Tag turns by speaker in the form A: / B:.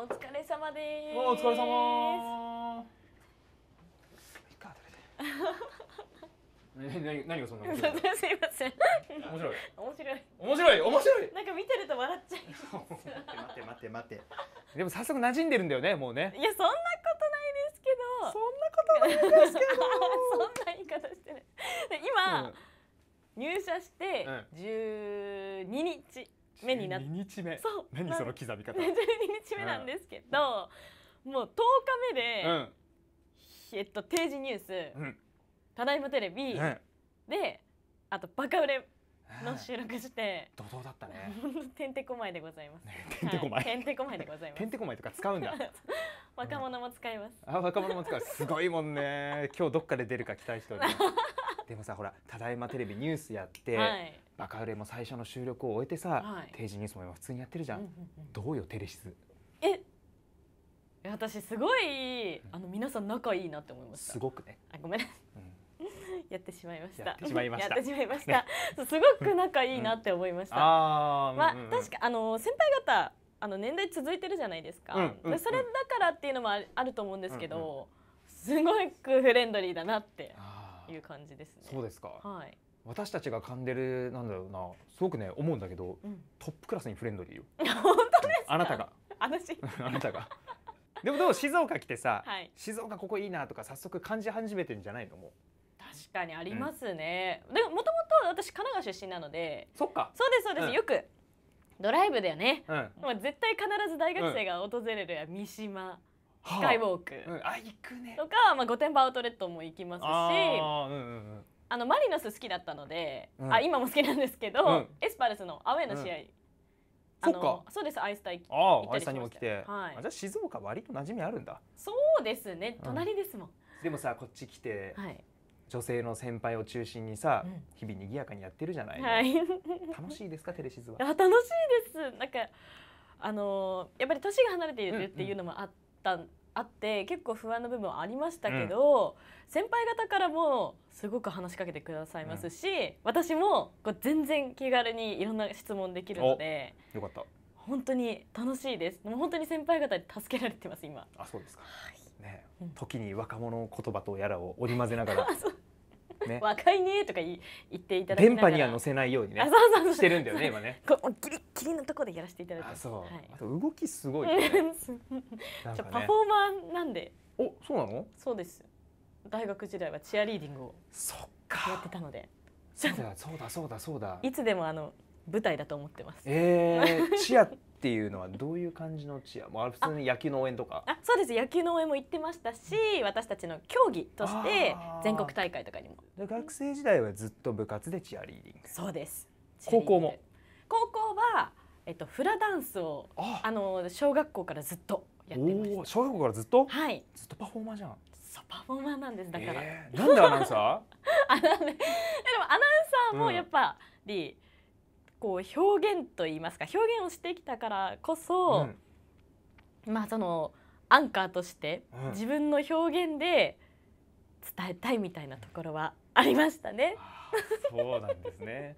A: お疲れ様ですお疲れ様
B: 何 何がそんな面白
A: いすいません面白い面白い面白い面白いなんか見てると笑っちゃい待
B: って待って待ってでも早速馴染んでるんだよねもうね
A: いやそんなことないですけどそんなことないですけど そんな言い方してない今、うん、入社して12日、目になって日目そう何その刻み方12日目なんですけど、もう10日目で、うん、えっと定時ニュース、うん、ただいまテレビ、うん、であとバカ売れの収録して、怒涛だったね。てんてこまいでございます。てんてこまい。てんてこまいでございます。て
B: んてこまいとか使うんだ。
A: 若者も使います。
B: あ、若者も使う。すごいもんね。今日どっかで出るか期待しております。でもさ、ほら、ただいまテレビニュースやって、バカ売れも最初の収録を終えてさ、はい、定時ニュースも今普通にやってるじゃん、うんうんうん、どうよテレシス
A: え私すごいあの皆さん仲いいなって思いました、すごくねあごめん、うん、やってしまいましたやってしまいましたね、すごく仲いいなって思いました、うん、あまあ、うんうん、確かあの先輩方あの年代続いてるじゃないですか、うんうんうん、それだからっていうのもあると思うんですけど、うんうん、すごくフレンドリーだなっていう感じですねそうですかはい
B: 私たちが噛んでるなんだろうなすごくね思うんだけど、うん、トップクラスにフレンドリーよ 本当ですあなたが
A: あな
B: たがでもどう静岡来てさ、はい、静岡ここいいなとか早速感じ始めてんじゃないのもう
A: 確かにありますね、うん、でももともと私神奈川出身なのでそっかそうですそうです、うん、よくドライブだよね、うん、もう絶対必ず大学生が訪れるや三島、スカイウォーク、とか、まあ、御殿場アウトレットも行きますし、うんうんうん、あのマリノス好きだったので、うん、あ今も好きなんですけど、うん、エスパルスのアウェーの試合、
B: あのそ
A: うですアイスタイあアイスタにも来
B: て、はい、じゃあ静岡割と馴染みあるんだ
A: そうですね隣ですもん、
B: でもさこっち来て、はい、女性の先輩を中心にさ、日々賑やかにやってるじゃない、はい、楽しいですかテレシズは楽しい
A: ですなんかあのやっぱり年が離れているっていうのもあった、うんうんあって結構不安な部分ありましたけど、うん、先輩方からもすごく話しかけてくださいますし、うん、私もこう全然気軽にいろんな質問できるのでよかった本当に楽しいですもう本当に先輩方に助けられてます今あそうですか、は
B: い、ね、時に若者言葉とやらを織り交ぜながら ね、
A: 若 いねとか言っていただき電波には
B: 載せないようにねしてるんだよね今ね
A: こうギリギリのところでやらせていただいてあそう、はい、
B: あと動きすごい、ねね、
A: パフォーマーなんで
B: おそうなの
A: そうです大学時代はチアリーディングをそっかやってたのでそうだそうだそ
B: うだそうだい
A: つでもあの舞台だと思ってます
B: ええー、チアっていうのはどういう感じのチアまあ、普通に野球の応援とか
A: あそうです野球の応援も行ってましたし私たちの競技として全国大会とかにも
B: で学生時代はずっと部活でチアリーディングそう
A: です高校も高校は、えっと、フラダンスをあの小学校からずっと
B: やってました小学校からずっ
A: とはいずっとパフォーマーじゃんそうパフォーマーなんですだから、え
B: ー、なんでアナウンサー
A: あなんででもアナウンサーもやっぱり、うんこう表現といいますか表現をしてきたからこそ、うん、まあそのアンカーとして自分の表現で伝えたいみたいなところはありましたね。
B: うん、そうなんですね